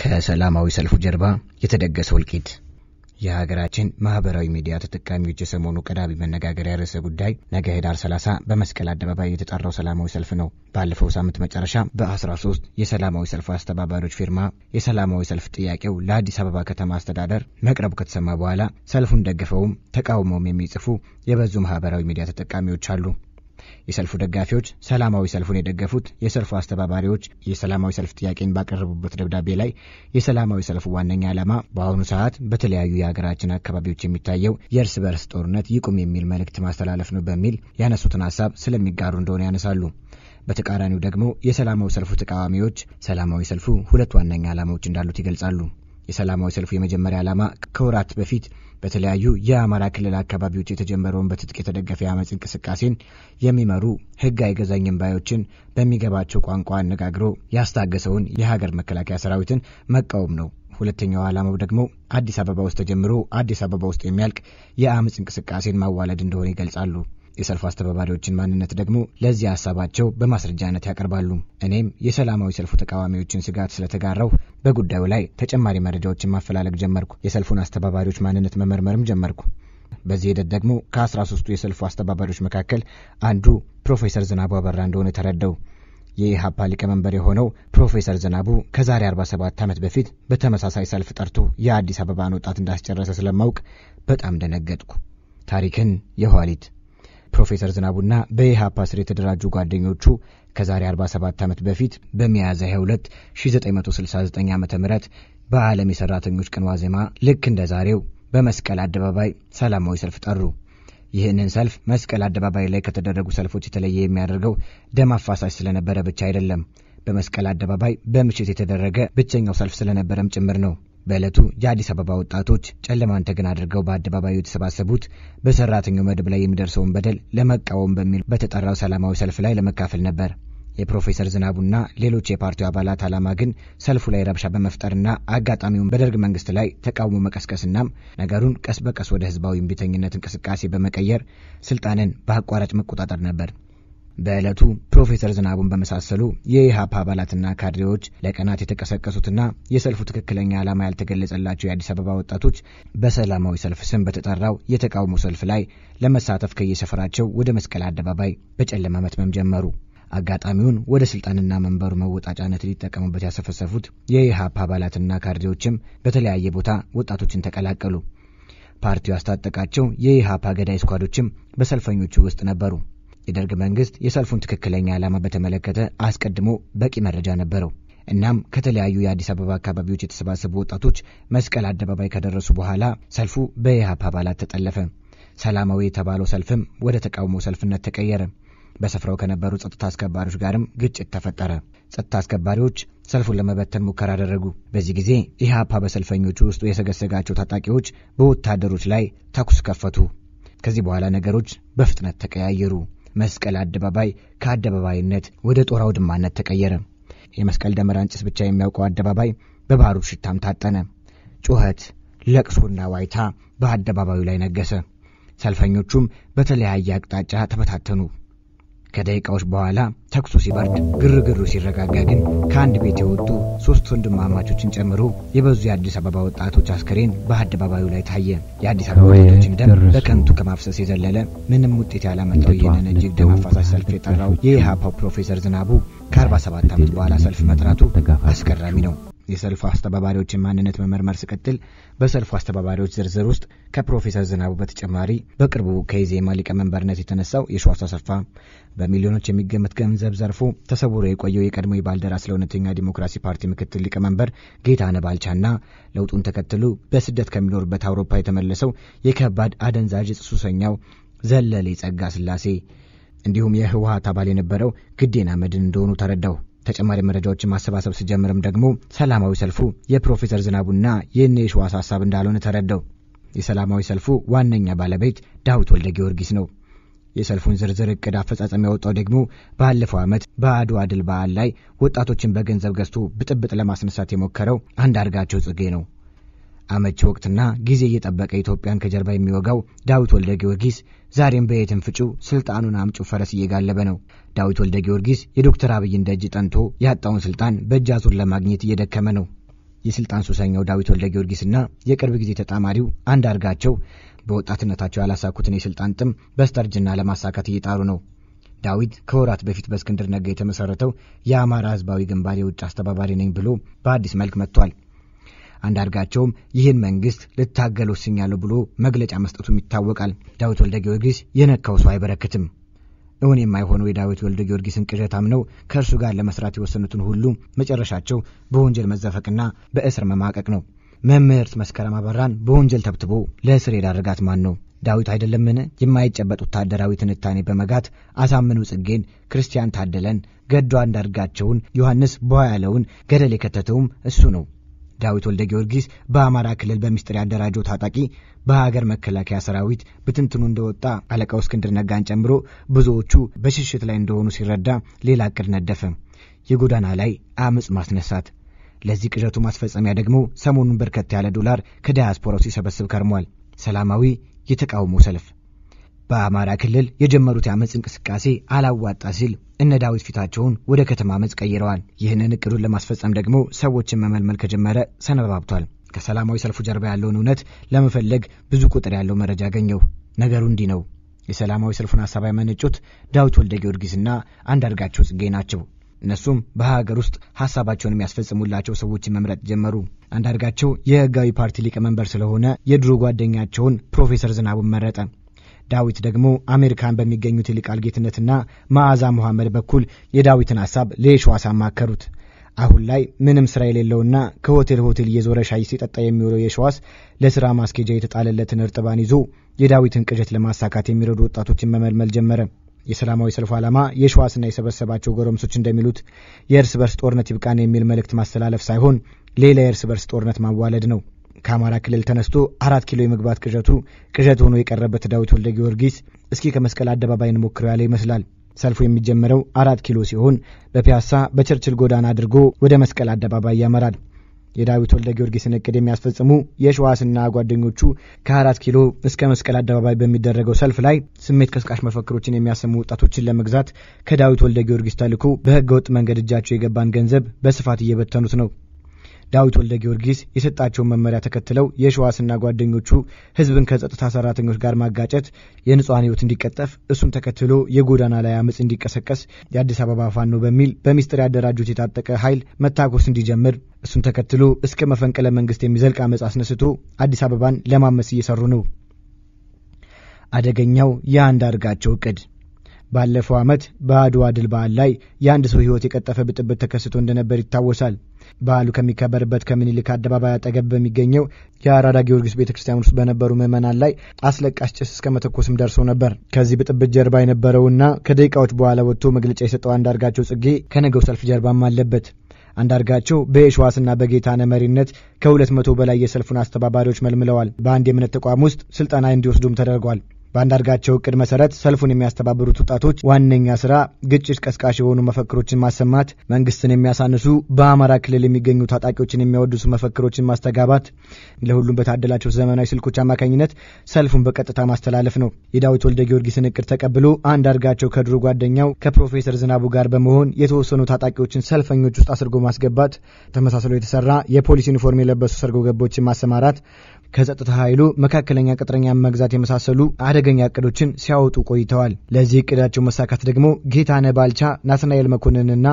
ከሰላማዊ ሰልፉ ጀርባ የተደገሰው እልቂት የሀገራችን ማህበራዊ ሚዲያ ተጠቃሚዎች የሰሞኑ ቀዳሚ መነጋገሪያ ርዕሰ ጉዳይ ነገ ህዳር 30 በመስቀል አደባባይ የተጠራው ሰላማዊ ሰልፍ ነው። ባለፈው ሳምንት መጨረሻ በ13 የሰላማዊ ሰልፍ አስተባባሪዎች ፊርማ የሰላማዊ ሰልፍ ጥያቄው ለአዲስ አበባ ከተማ አስተዳደር መቅረቡ ከተሰማ በኋላ ሰልፉን ደግፈውም ተቃውሞውም የሚጽፉ የበዙ ማህበራዊ ሚዲያ ተጠቃሚዎች አሉ። የሰልፉ ደጋፊዎች ሰላማዊ ሰልፉን የደገፉት የሰልፉ አስተባባሪዎች የሰላማዊ ሰልፍ ጥያቄን ባቀረቡበት ደብዳቤ ላይ የሰላማዊ ሰልፉ ዋነኛ ዓላማ በአሁኑ ሰዓት በተለያዩ የሀገራችን አካባቢዎች የሚታየው የእርስ በርስ ጦርነት ይቁም የሚል መልእክት ማስተላለፍ ነው በሚል ያነሱትን ሀሳብ ስለሚጋሩ እንደሆነ ያነሳሉ። በተቃራኒው ደግሞ የሰላማዊ ሰልፉ ተቃዋሚዎች ሰላማዊ ሰልፉ ሁለት ዋነኛ ዓላማዎች እንዳሉት ይገልጻሉ። የሰላማዊ ሰልፉ የመጀመሪያ ዓላማ ከወራት በፊት በተለያዩ የአማራ ክልል አካባቢዎች የተጀመረውን በትጥቅ የተደገፈ የአመፅ እንቅስቃሴን የሚመሩ ህግ አይገዛኝም ባዮችን በሚገባቸው ቋንቋ አነጋግሮ ያስታገሰውን የሀገር መከላከያ ሰራዊትን መቃወም ነው። ሁለተኛው ዓላማው ደግሞ አዲስ አበባ ውስጥ ተጀምሮ አዲስ አበባ ውስጥ የሚያልቅ የአመፅ እንቅስቃሴን ማዋለድ እንደሆነ ይገልጻሉ። የሰልፍ አስተባባሪዎችን ማንነት ደግሞ ለዚህ ሀሳባቸው በማስረጃነት ያቀርባሉ። እኔም የሰላማዊ ሰልፉ ተቃዋሚዎችን ስጋት ስለተጋራው በጉዳዩ ላይ ተጨማሪ መረጃዎችን ማፈላለግ ጀመርኩ። የሰልፉን አስተባባሪዎች ማንነት መመርመርም ጀመርኩ። በዚህ ሂደት ደግሞ ከ13ቱ የሰልፉ አስተባባሪዎች መካከል አንዱ ፕሮፌሰር ዝናቡ አበራ እንደሆነ ተረዳው። የኢህአፓ ሊቀመንበር የሆነው ፕሮፌሰር ዝናቡ ከዛሬ 47 ዓመት በፊት በተመሳሳይ ሰልፍ ጠርቶ የአዲስ አበባን ወጣት እንዳስጨረሰ ስለማውቅ በጣም ደነገጥኩ። ታሪክን የኋሊት ፕሮፌሰር ዝናቡና በኢህአፓ ስር የተደራጁ ጓደኞቹ ከዛሬ 47 ዓመት በፊት በሚያዝያ 22 1969 ዓ ም በዓለም የሠራተኞች ቀን ዋዜማ ልክ እንደ ዛሬው በመስቀል አደባባይ ሰላማዊ ሰልፍ ጠሩ። ይህንን ሰልፍ መስቀል አደባባይ ላይ ከተደረጉ ሰልፎች የተለየ የሚያደርገው ደም አፋሳሽ ስለነበረ ብቻ አይደለም። በመስቀል አደባባይ በምሽት የተደረገ ብቸኛው ሰልፍ ስለነበረም ጭምር ነው። በዕለቱ የአዲስ አበባ ወጣቶች ጨለማን ተገን አድርገው በአደባባዩ የተሰባሰቡት በሰራተኛው መደብ ላይ የሚደርሰውን በደል ለመቃወም በሚል በተጠራው ሰላማዊ ሰልፍ ላይ ለመካፈል ነበር። የፕሮፌሰር ዝናቡና ሌሎች የፓርቲው አባላት ዓላማ ግን ሰልፉ ላይ ረብሻ በመፍጠርና አጋጣሚውን በደርግ መንግስት ላይ ተቃውሞ መቀስቀስናም ነገሩን ቀስ በቀስ ወደ ህዝባዊ እምቢተኝነት እንቅስቃሴ በመቀየር ስልጣንን በአቋራጭ መቆጣጠር ነበር። በዕለቱ ፕሮፌሰር ዝናቡን በመሳሰሉ የኢህአፓ አባላትና ካድሬዎች ለቀናት የተቀሰቀሱትና የሰልፉ ትክክለኛ ዓላማ ያልተገለጸላቸው የአዲስ አበባ ወጣቶች በሰላማዊ ሰልፍ ስም በተጠራው የተቃውሞ ሰልፍ ላይ ለመሳተፍ ከየሰፈራቸው ወደ መስቀል አደባባይ በጨለማ መትመም ጀመሩ። አጋጣሚውን ወደ ስልጣንና መንበሩ መወጣጫነት ሊጠቀሙበት ያሰፈሰፉት የኢህአፓ አባላትና ካድሬዎችም በተለያየ ቦታ ወጣቶችን ተቀላቀሉ። ፓርቲው ያስታጠቃቸው የኢህአፓ ገዳይ ስኳዶችም በሰልፈኞቹ ውስጥ ነበሩ። የደርግ መንግስት የሰልፉን ትክክለኛ ዓላማ በተመለከተ አስቀድሞ በቂ መረጃ ነበረው። እናም ከተለያዩ የአዲስ አበባ አካባቢዎች የተሰባሰቡ ወጣቶች መስቀል አደባባይ ከደረሱ በኋላ ሰልፉ በኢህአፓ አባላት ተጠለፈ። ሰላማዊ የተባለው ሰልፍም ወደ ተቃውሞ ሰልፍነት ተቀየረ። በስፍራው ከነበሩ ጸጥታ አስከባሪዎች ጋርም ግጭት ተፈጠረ። ጸጥታ አስከባሪዎች ሰልፉን ለመበተን ሙከራ አደረጉ። በዚህ ጊዜ ኢህአፓ በሰልፈኞቹ ውስጥ የሰገሰጋቸው ታጣቂዎች በወታደሮች ላይ ተኩስ ከፈቱ። ከዚህ በኋላ ነገሮች በፍጥነት ተቀያየሩ። መስቀል አደባባይ ከአደባባይነት ወደ ጦር አውድማነት ተቀየረ። የመስቀል ደመራን ጭስ ብቻ የሚያውቀው አደባባይ በባሩድ ሽታም ታጠነ። ጩኸት፣ ለቅሶና ዋይታ በአደባባዩ ላይ ነገሰ። ሰልፈኞቹም በተለያየ አቅጣጫ ተበታተኑ። ከደቂቃዎች በኋላ ተኩሱ ሲበርድ ግርግሩ ሲረጋጋ ግን ከአንድ ቤት የወጡ ሶስት ወንድማማቾችን ጨምሮ የበዙ የአዲስ አበባ ወጣቶች አስከሬን በአደባባዩ ላይ ታየ። የአዲስ አበባ ወጣቶችን ደም በከንቱ ከማፍሰስ የዘለለ ምንም ውጤት ያላመጣው ይህንን እጅግ ደም አፋሳሽ ሰልፍ የጠራው የኢህአፓው ፕሮፌሰር ዝናቡ ከ47 ዓመት በኋላ ሰልፍ መጥራቱ አስገራሚ ነው። የሰልፉ አስተባባሪዎችን ማንነት መመርመር ሲቀጥል በሰልፉ አስተባባሪዎች ዝርዝር ውስጥ ከፕሮፌሰር ዝናቡ በተጨማሪ በቅርቡ ከኢዜማ ሊቀመንበርነት የተነሳው የሸዋስ አሰፋ፣ በሚሊዮኖች የሚገመት ገንዘብ ዘርፎ ተሰውሮ የቆየው የቀድሞ የባልደራስ ለእውነተኛ ዲሞክራሲ ፓርቲ ምክትል ሊቀመንበር ጌታነህ ባልቻና ለውጡን ተከትሎ በስደት ከሚኖርበት አውሮፓ የተመለሰው የከባድ አደንዛዥ እጽ ሱሰኛው ዘለሌ ጸጋ ስላሴ እንዲሁም የህወሀት አባል የነበረው ግዴን አመድን እንደሆኑ ተረዳው። ተጨማሪ መረጃዎችን ማሰባሰብ ሲጀምርም ደግሞ ሰላማዊ ሰልፉ የፕሮፌሰር ዝናቡና የእነ የሸዋስ ሀሳብ እንዳልሆነ ተረዳው። የሰላማዊ ሰልፉ ዋነኛ ባለቤት ዳዊት ወልደ ጊዮርጊስ ነው። የሰልፉን ዝርዝር እቅድ አፈጻጸም ያወጣው ደግሞ ባለፈው ዓመት በአድዋ ድል በዓል ላይ ወጣቶችን በገንዘብ ገዝቶ ብጥብጥ ለማስነሳት የሞከረው አንዳርጋቸው ጽጌ ነው። አመቺ ወቅትና ጊዜ እየጠበቀ ኢትዮጵያን ከጀርባ የሚወጋው ዳዊት ወልደ ጊዮርጊስ ዛሬም በየትም ፍጩ ስልጣኑን አምጩ ፈረስ እየጋለበ ነው። ዳዊት ወልደ ጊዮርጊስ የዶክተር አብይን ደጅ ጠንቶ ያጣውን ስልጣን በእጅ አዙር ለማግኘት እየደከመ ነው። የስልጣን ሱሰኛው ዳዊት ወልደ ጊዮርጊስና የቅርብ ጊዜ ተጣማሪው አንዳርጋቸው በወጣትነታቸው ያላሳኩትን የስልጣን ጥም በስተርጅና ለማሳካት እየጣሩ ነው። ዳዊት ከወራት በፊት በእስክንድር ነጋ የተመሰረተው የአማራ ሕዝባዊ ግንባር የውጭ አስተባባሪ ነኝ ብሎ በአዲስ መልክ መጥቷል። አንዳርጋቸውም ይህን መንግስት ልታገል ወስኛለሁ ብሎ መግለጫ መስጠቱም ይታወቃል። ዳዊት ወልደ ጊዮርጊስ የነካው ሰው አይበረክትም። እውን የማይሆነው የዳዊት ወልደ ጊዮርጊስን ቅዠት አምነው ከእርሱ ጋር ለመስራት የወሰኑትን ሁሉ መጨረሻቸው በወንጀል መዘፈቅና በእስር መማቀቅ ነው። መምህርት መስከረም አበራን በወንጀል ተብትቦ ለእስር የዳረጋት ማን ነው? ዳዊት አይደለምን? የማይጨበጥ ወታደራዊ ትንታኔ በመጋት አሳምነው ጽጌን፣ ክርስቲያን ታደለን፣ ገዱ አንዳርጋቸውን፣ ዮሐንስ ቦ ያለውን ገደል የከተተውም እሱ ነው። ዳዊት ወልደ ጊዮርጊስ በአማራ ክልል በሚስጥር ያደራጀው ታጣቂ በሀገር መከላከያ ሰራዊት ብትንትኑ እንደወጣ አለቃው እስክንድር ነጋን ጨምሮ ብዙዎቹ በሽሽት ላይ እንደሆኑ ሲረዳ ሌላ እቅድ ነደፈ። የጎዳና ላይ አመፅ ማስነሳት። ለዚህ ቅዠቱ ማስፈጸሚያ ደግሞ ሰሞኑን በርከት ያለ ዶላር ከዳያስፖራው ሲሰበስብ ከርሟል። ሰላማዊ የተቃውሞ ሰልፍ በአማራ ክልል የጀመሩት የአመፅ እንቅስቃሴ አላዋጣ ሲል እነ ዳዊት ፊታቸውን ወደ ከተማ አመፅ ቀይረዋል። ይህንን እቅዱን ለማስፈጸም ደግሞ ሰዎችን መመልመል ከጀመረ ሰነባብቷል። ከሰላማዊ ሰልፉ ጀርባ ያለውን እውነት ለመፈለግ ብዙ ቁጥር ያለው መረጃ አገኘው። ነገሩ እንዲህ ነው። የሰላማዊ ሰልፉን ሀሳብ ያመነጩት ዳዊት ወልደ ጊዮርጊስና አንዳርጋቸው ጽጌ ናቸው። እነሱም በሀገር ውስጥ ሀሳባቸውን የሚያስፈጽሙላቸው ሰዎችን መምረጥ ጀመሩ። አንዳርጋቸው የህጋዊ ፓርቲ ሊቀመንበር ስለሆነ የድሮ ጓደኛቸውን ፕሮፌሰር ዝናቡን መረጠ። ዳዊት ደግሞ አሜሪካን በሚገኙት ይልቃል ጌትነትና መዓዛ መሐመድ በኩል የዳዊትን ሐሳብ ለየሸዋስ አማከሩት። አሁን ላይ ምንም ስራ የሌለውና ከሆቴል ሆቴል እየዞረ ሻይ ሲጠጣ የሚውለው የሸዋስ ለስራ ማስኬጃ የተጣለለትን እርጥባን ይዞ የዳዊትን ቅዠት ለማሳካት የሚረዱ ወጣቶችን መመልመል ጀመረ። የሰላማዊ ሰልፉ ዓላማ የሸዋስና የሰበሰባቸው ጎረምሶች እንደሚሉት የእርስ በርስ ጦርነት ይብቃን የሚል መልእክት ማስተላለፍ ሳይሆን ሌላ የእርስ በርስ ጦርነት ማዋለድ ነው። ከአማራ ክልል ተነስቶ አራት ኪሎ የመግባት ቅዠቱ ቅዠት ሆኖ የቀረበት ዳዊት ወልደ ጊዮርጊስ እስኪ ከመስቀል አደባባይ እንሞክረው ያለ ይመስላል። ሰልፉ የሚጀመረው አራት ኪሎ ሲሆን በፒያሳ በቸርችል ጎዳና አድርጎ ወደ መስቀል አደባባይ ያመራል። የዳዊት ወልደ ጊዮርጊስን እቅድ የሚያስፈጽሙ የሸዋስና ጓደኞቹ ከአራት ኪሎ እስከ መስቀል አደባባይ በሚደረገው ሰልፍ ላይ ስሜት ቀስቃሽ መፈክሮችን የሚያሰሙ ወጣቶችን ለመግዛት ከዳዊት ወልደ ጊዮርጊስ ተልዕኮ በህገ ወጥ መንገድ እጃቸው የገባን ገንዘብ በስፋት እየበተኑት ነው። ዳዊት ወልደ ጊዮርጊስ የሰጣቸውን መመሪያ ተከትለው የሸዋስና ጓደኞቹ ህዝብን ከጸጥታ ሰራተኞች ጋር ማጋጨት፣ የንጹሐን ህይወት እንዲቀጠፍ እሱም ተከትሎ የጎዳና ላይ አመፅ እንዲቀሰቀስ የአዲስ አበባ ፋኖ በሚል በሚስጥር ያደራጁት የታጠቀ ኃይል መታኮስ እንዲጀምር እሱን ተከትሎ እስከ መፈንቅለ መንግስት የሚዘልቅ አመፅ አስነስቶ አዲስ አበባን ለማመስ እየሰሩ ነው። አደገኛው የአንዳርጋቸው እቅድ ባለፈው ዓመት በአድዋ ድል በዓል ላይ የአንድ ሰው ሕይወት የቀጠፈ ብጥብጥ ተከስቶ እንደነበር ይታወሳል። በዓሉ ከሚከበርበት ከምኒልክ አደባባይ አጠገብ በሚገኘው የአራዳ ጊዮርጊስ ቤተ ክርስቲያን ውስጥ በነበሩ ምዕመናን ላይ አስለቃሽ ጭስ እስከ መተኮስም ደርሶ ነበር። ከዚህ ብጥብጥ ጀርባ የነበረውና ከደቂቃዎች በኋላ ወጥቶ መግለጫ የሰጠው አንዳርጋቸው ጽጌ ከነገው ሰልፍ ጀርባም አለበት። አንዳርጋቸው በየሸዋስና በጌታነ መሪነት ከሁለት መቶ በላይ የሰልፉን አስተባባሪዎች መልምለዋል። በአንድ የእምነት ተቋም ውስጥ ስልጠና እንዲወስዱም ተደርጓል። በአንዳርጋቸው እቅድ መሰረት ሰልፉን የሚያስተባብሩት ወጣቶች ዋነኛ ስራ ግጭት ቀስቃሽ የሆኑ መፈክሮችን ማሰማት፣ መንግስትን የሚያሳንሱ በአማራ ክልል የሚገኙ ታጣቂዎችን የሚያወድሱ መፈክሮችን ማስተጋባት፣ ለሁሉም በታደላቸው ዘመናዊ ስልኮች አማካኝነት ሰልፉን በቀጥታ ማስተላለፍ ነው። የዳዊት ወልደ ጊዮርጊስን እቅድ ተቀብሎ አንዳርጋቸው ከድሮ ጓደኛው ከፕሮፌሰር ዝናቡ ጋር በመሆን የተወሰኑ ታጣቂዎችን ሰልፈኞች ውስጥ አስርጎ ማስገባት፣ ተመሳስሎ የተሰራ የፖሊስ ዩኒፎርም የለበሱ ሰርጎ ገቦችን ማሰማራት፣ ከጸጥታ ኃይሉ መካከለኛ ቅጥረኛ መግዛት የመሳሰሉ አደ አደገኛ እቅዶችን ሲያወጡ ቆይተዋል። ለዚህ እቅዳቸው መሳካት ደግሞ ጌታነ ባልቻ፣ ናትናኤል መኮንንና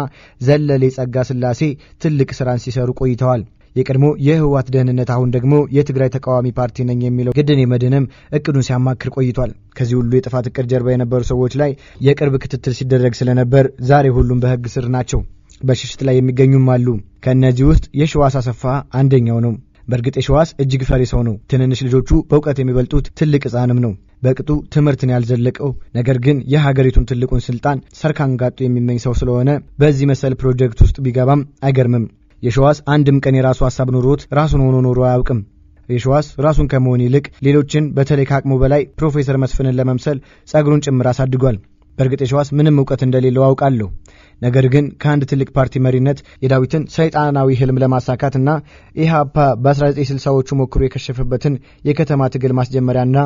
ዘለሌ ጸጋ ስላሴ ትልቅ ስራን ሲሰሩ ቆይተዋል። የቀድሞ የህወሓት ደህንነት አሁን ደግሞ የትግራይ ተቃዋሚ ፓርቲ ነኝ የሚለው ገደኔ መድህንም እቅዱን ሲያማክር ቆይቷል። ከዚህ ሁሉ የጥፋት እቅድ ጀርባ የነበሩ ሰዎች ላይ የቅርብ ክትትል ሲደረግ ስለነበር ዛሬ ሁሉም በህግ ስር ናቸው። በሽሽት ላይ የሚገኙም አሉ። ከእነዚህ ውስጥ የሸዋስ አሰፋ አንደኛው ነው። በእርግጥ የሸዋስ እጅግ ፈሪ ሰው ነው። ትንንሽ ልጆቹ በእውቀት የሚበልጡት ትልቅ ህፃንም ነው። በቅጡ ትምህርትን ያልዘለቀው ነገር ግን የሀገሪቱን ትልቁን ስልጣን ሰርካንጋጡ የሚመኝ ሰው ስለሆነ በዚህ መሰል ፕሮጀክት ውስጥ ቢገባም አይገርምም። የሸዋስ አንድም ቀን የራሱ ሀሳብ ኖሮት ራሱን ሆኖ ኖሮ አያውቅም። የሸዋስ ራሱን ከመሆን ይልቅ ሌሎችን በተለይ ከአቅሙ በላይ ፕሮፌሰር መስፍንን ለመምሰል ጸጉሩን ጭምር አሳድጓል። በእርግጥ የሸዋስ ምንም እውቀት እንደሌለው አውቃለሁ። ነገር ግን ከአንድ ትልቅ ፓርቲ መሪነት የዳዊትን ሰይጣናዊ ህልም ለማሳካትና ኢህአፓ በ1960ዎቹ ሞክሮ የከሸፈበትን የከተማ ትግል ማስጀመሪያና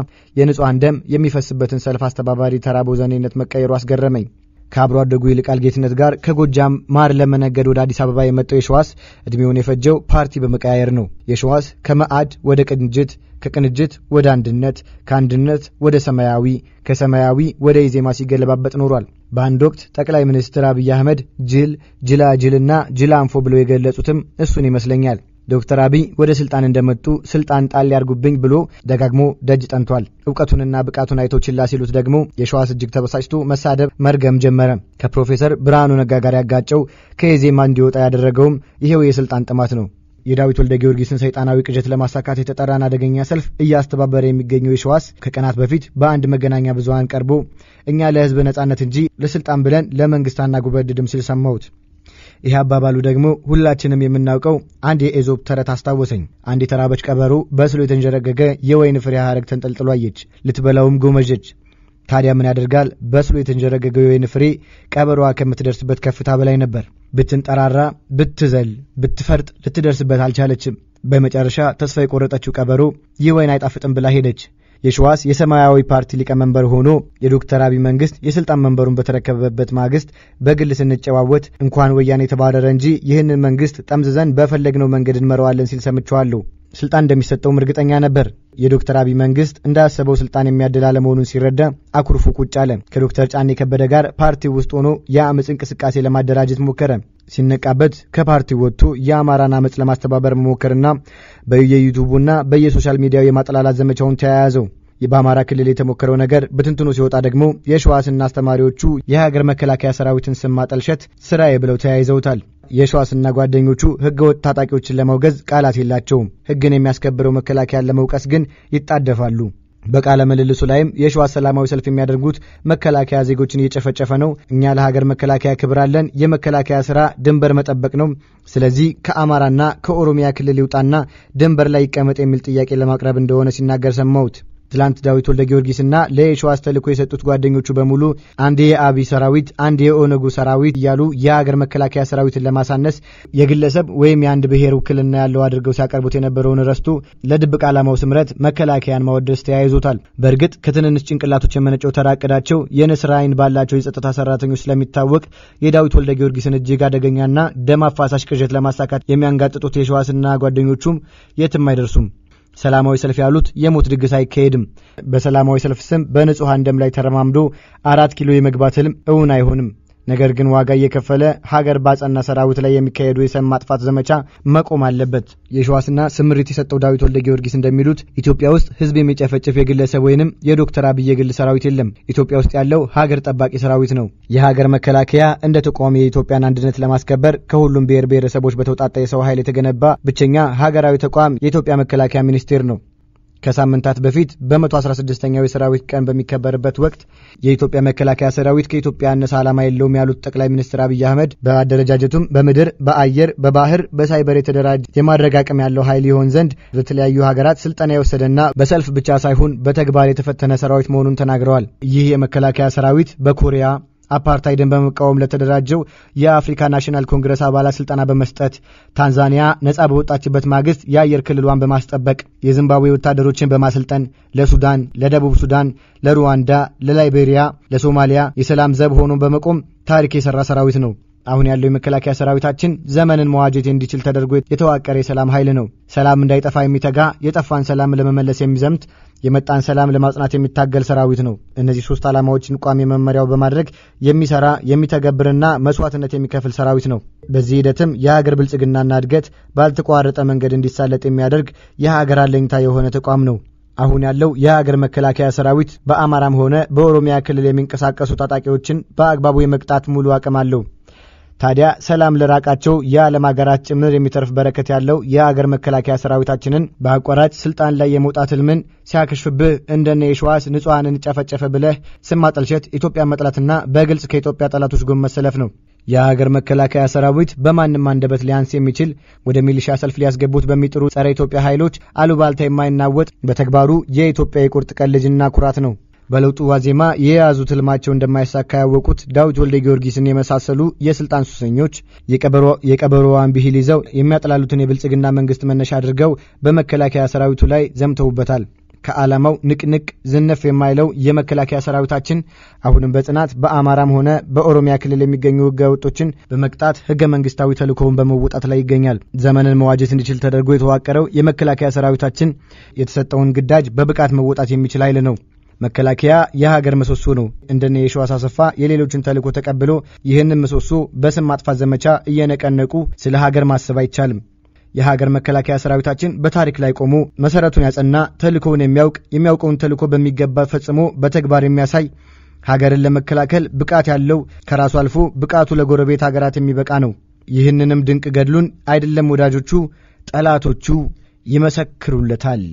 የንጹሐን ደም የሚፈስበትን ሰልፍ አስተባባሪ ተራቦ ዘኔነት መቀየሩ አስገረመኝ። ከአብሮ አደጉ ይልቃል ጌትነት ጋር ከጎጃም ማር ለመነገድ ወደ አዲስ አበባ የመጣው የሸዋስ እድሜውን የፈጀው ፓርቲ በመቀያየር ነው። የሸዋስ ከመአድ ወደ ቅንጅት፣ ከቅንጅት ወደ አንድነት፣ ከአንድነት ወደ ሰማያዊ፣ ከሰማያዊ ወደ ኢዜማ ሲገለባበጥ ኖሯል። በአንድ ወቅት ጠቅላይ ሚኒስትር አብይ አህመድ ጅል፣ ጅላ ጅልና ጅላ አንፎ ብለው የገለጹትም እሱን ይመስለኛል። ዶክተር አብይ ወደ ስልጣን እንደመጡ ስልጣን ጣል ሊያርጉብኝ ብሎ ደጋግሞ ደጅ ጠንቷል። እውቀቱንና ብቃቱን አይቶ ችላ ሲሉት ደግሞ የሸዋስ እጅግ ተበሳጭቶ መሳደብ፣ መርገም ጀመረ። ከፕሮፌሰር ብርሃኑ ነጋ ጋር ያጋጨው ከኢዜማ እንዲወጣ ያደረገውም ይሄው የስልጣን ጥማት ነው። የዳዊት ወልደ ጊዮርጊስን ሰይጣናዊ ቅዠት ለማሳካት የተጠራን አደገኛ ሰልፍ እያስተባበረ የሚገኘው የሸዋስ ከቀናት በፊት በአንድ መገናኛ ብዙሃን ቀርቦ እኛ ለህዝብ ነጻነት እንጂ ለስልጣን ብለን ለመንግስት አናጉበድድም ሲል ሰማሁት። ይህ አባባሉ ደግሞ ሁላችንም የምናውቀው አንድ የኤዞፕ ተረት አስታወሰኝ። አንድ የተራበች ቀበሮ በስሎ የተንዠረገገ የወይን ፍሬ ሐረግ ተንጠልጥሎ አየች፣ ልትበላውም ጎመጀች። ታዲያ ምን ያደርጋል? በስሎ የተንዠረገገ የወይን ፍሬ ቀበሮዋ ከምትደርስበት ከፍታ በላይ ነበር። ብትንጠራራ፣ ብትዘል፣ ብትፈርጥ ልትደርስበት አልቻለችም። በመጨረሻ ተስፋ የቆረጠችው ቀበሮ ይህ ወይን አይጣፍጥም ብላ ሄደች። የሸዋስ የሰማያዊ ፓርቲ ሊቀመንበር ሆኖ የዶክተር አብይ መንግስት የስልጣን መንበሩን በተረከበበት ማግስት በግል ስንጨዋወት እንኳን ወያኔ የተባረረ እንጂ ይህንን መንግስት ጠምዝዘን በፈለግነው መንገድ እንመረዋለን ሲል ሰምቼዋለሁ። ስልጣን እንደሚሰጠውም እርግጠኛ ነበር። የዶክተር አብይ መንግስት እንዳሰበው ስልጣን የሚያደላ አለመሆኑን ሲረዳ አኩርፎ ቁጭ አለ። ከዶክተር ጫኔ ከበደ ጋር ፓርቲ ውስጥ ሆኖ የአመፅ እንቅስቃሴ ለማደራጀት ሞከረ። ሲነቃበት ከፓርቲው ወጥቶ የአማራን አመፅ ለማስተባበር መሞከርና በየዩቱቡና በየሶሻል ሚዲያው የማጠላላት ዘመቻውን ተያያዘው። በአማራ ክልል የተሞከረው ነገር በትንትኖ ሲወጣ ደግሞ የሸዋስና አስተማሪዎቹ የሀገር መከላከያ ሰራዊትን ስም ማጠልሸት ስራዬ ብለው ተያይዘውታል። የሸዋስና ጓደኞቹ ህገወጥ ታጣቂዎችን ለማውገዝ ቃላት የላቸውም። ህግን የሚያስከብረው መከላከያን ለመውቀስ ግን ይጣደፋሉ። በቃለ ምልልሱ ላይም የሸዋስ ሰላማዊ ሰልፍ የሚያደርጉት መከላከያ ዜጎችን እየጨፈጨፈ ነው፣ እኛ ለሀገር መከላከያ ክብር አለን፣ የመከላከያ ስራ ድንበር መጠበቅ ነው፣ ስለዚህ ከአማራና ከኦሮሚያ ክልል ይውጣና ድንበር ላይ ይቀመጥ የሚል ጥያቄ ለማቅረብ እንደሆነ ሲናገር ሰማሁት። ትላንት ዳዊት ወልደ ጊዮርጊስና ለየሸዋስ ተልእኮ የሰጡት ጓደኞቹ በሙሉ አንድ የአብይ ሰራዊት፣ አንድ የኦነጉ ሰራዊት እያሉ የሀገር መከላከያ ሰራዊትን ለማሳነስ የግለሰብ ወይም የአንድ ብሔር ውክልና ያለው አድርገው ሲያቀርቡት የነበረውን ረስቱ ለድብቅ ዓላማው ስምረት መከላከያን ማወደስ ተያይዞታል። በእርግጥ ከትንንሽ ጭንቅላቶች የመነጨው ተራቅዳቸው የንስር ባላቸው የጸጥታ ሰራተኞች ስለሚታወቅ የዳዊት ወልደ ጊዮርጊስን እጅግ አደገኛና ደም አፋሳሽ ቅዠት ለማሳካት የሚያንጋጥጡት የሸዋስና ጓደኞቹም የትም አይደርሱም። ሰላማዊ ሰልፍ ያሉት የሞት ድግስ አይካሄድም፣ በሰላማዊ ሰልፍ ስም በንጹሐን ደም ላይ ተረማምዶ አራት ኪሎ የመግባት ህልም እውን አይሆንም ነገር ግን ዋጋ እየከፈለ ሀገር ባጸና ሰራዊት ላይ የሚካሄዱ የሰም ማጥፋት ዘመቻ መቆም አለበት። የሸዋስና ስምሪት የሰጠው ዳዊት ወልደ ጊዮርጊስ እንደሚሉት ኢትዮጵያ ውስጥ ህዝብ የሚጨፈጭፍ የግለሰብ ወይንም የዶክተር አብይ የግል ሰራዊት የለም። ኢትዮጵያ ውስጥ ያለው ሀገር ጠባቂ ሰራዊት ነው። የሀገር መከላከያ እንደ ተቋሚ የኢትዮጵያን አንድነት ለማስከበር ከሁሉም ብሔር ብሔረሰቦች በተውጣጣ የሰው ኃይል የተገነባ ብቸኛ ሀገራዊ ተቋም የኢትዮጵያ መከላከያ ሚኒስቴር ነው። ከሳምንታት በፊት በ116ኛው የሰራዊት ቀን በሚከበርበት ወቅት የኢትዮጵያ መከላከያ ሰራዊት ከኢትዮጵያ ያነሰ ዓላማ የለውም ያሉት ጠቅላይ ሚኒስትር አብይ አህመድ በአደረጃጀቱም በምድር፣ በአየር፣ በባህር፣ በሳይበር የተደራጀ የማድረግ አቅም ያለው ኃይል ይሆን ዘንድ በተለያዩ ሀገራት ስልጠና የወሰደና በሰልፍ ብቻ ሳይሆን በተግባር የተፈተነ ሰራዊት መሆኑን ተናግረዋል። ይህ የመከላከያ ሰራዊት በኮሪያ አፓርታይድን በመቃወም ለተደራጀው የአፍሪካ ናሽናል ኮንግረስ አባላት ስልጠና በመስጠት ታንዛኒያ ነጻ በወጣችበት ማግስት የአየር ክልሏን በማስጠበቅ የዚምባብዌ ወታደሮችን በማሰልጠን ለሱዳን፣ ለደቡብ ሱዳን፣ ለሩዋንዳ፣ ለላይቤሪያ፣ ለሶማሊያ የሰላም ዘብ ሆኖ በመቆም ታሪክ የሰራ ሰራዊት ነው። አሁን ያለው የመከላከያ ሰራዊታችን ዘመንን መዋጀት እንዲችል ተደርጎ የተዋቀረ የሰላም ኃይል ነው። ሰላም እንዳይጠፋ የሚተጋ የጠፋን ሰላም ለመመለስ የሚዘምት የመጣን ሰላም ለማጽናት የሚታገል ሰራዊት ነው። እነዚህ ሶስት ዓላማዎችን ቋሚ መመሪያው በማድረግ የሚሰራ የሚተገብርና መስዋዕትነት የሚከፍል ሰራዊት ነው። በዚህ ሂደትም የሀገር ብልጽግናና እድገት ባልተቋረጠ መንገድ እንዲሳለጥ የሚያደርግ የሀገር አለኝታ የሆነ ተቋም ነው። አሁን ያለው የሀገር መከላከያ ሰራዊት በአማራም ሆነ በኦሮሚያ ክልል የሚንቀሳቀሱ ታጣቂዎችን በአግባቡ የመቅጣት ሙሉ አቅም አለው። ታዲያ ሰላም ለራቃቸው የዓለም አገራት ጭምር የሚተርፍ በረከት ያለው የአገር መከላከያ ሰራዊታችንን በአቋራጭ ስልጣን ላይ የመውጣት ህልምን ሲያከሽፍብህ እንደነ የሸዋስ ንጹሐንን ጨፈጨፈ ብለህ ስም ማጠልሸት ኢትዮጵያ መጥላትና በግልጽ ከኢትዮጵያ ጠላቶች ጎን መሰለፍ ነው። የሀገር መከላከያ ሰራዊት በማንም አንደበት ሊያንስ የሚችል ወደ ሚሊሻ ሰልፍ ሊያስገቡት በሚጥሩ ጸረ ኢትዮጵያ ኃይሎች አሉባልታ የማይናወጥ በተግባሩ የኢትዮጵያ የቁርጥ ቀን ልጅና ኩራት ነው። በለውጡ ዋዜማ የያዙት ህልማቸው እንደማይሳካ ያወቁት ዳዊት ወልደ ጊዮርጊስን የመሳሰሉ የስልጣን ሱሰኞች የቀበሮዋን ብሂል ይዘው የሚያጠላሉትን የብልጽግና መንግስት መነሻ አድርገው በመከላከያ ሰራዊቱ ላይ ዘምተውበታል። ከዓላማው ንቅንቅ ዝነፍ የማይለው የመከላከያ ሰራዊታችን አሁንም በጽናት በአማራም ሆነ በኦሮሚያ ክልል የሚገኙ ህገ ወጦችን በመቅጣት ህገ መንግስታዊ ተልእኮውን በመወጣት ላይ ይገኛል። ዘመንን መዋጀት እንዲችል ተደርጎ የተዋቀረው የመከላከያ ሰራዊታችን የተሰጠውን ግዳጅ በብቃት መወጣት የሚችል ኃይል ነው። መከላከያ የሀገር ምሰሶ ነው። እንደነ የሸዋስ አሰፋ የሌሎችን ተልዕኮ ተቀብሎ ይህንን ምሰሶ በስም ማጥፋት ዘመቻ እየነቀነቁ ስለ ሀገር ማሰብ አይቻልም። የሀገር መከላከያ ሰራዊታችን በታሪክ ላይ ቆሞ መሰረቱን ያጸና ተልዕኮውን የሚያውቅ የሚያውቀውን ተልዕኮ በሚገባ ፈጽሞ በተግባር የሚያሳይ ሀገርን ለመከላከል ብቃት ያለው ከራሱ አልፎ ብቃቱ ለጎረቤት ሀገራት የሚበቃ ነው። ይህንንም ድንቅ ገድሉን አይደለም ወዳጆቹ ጠላቶቹ ይመሰክሩለታል።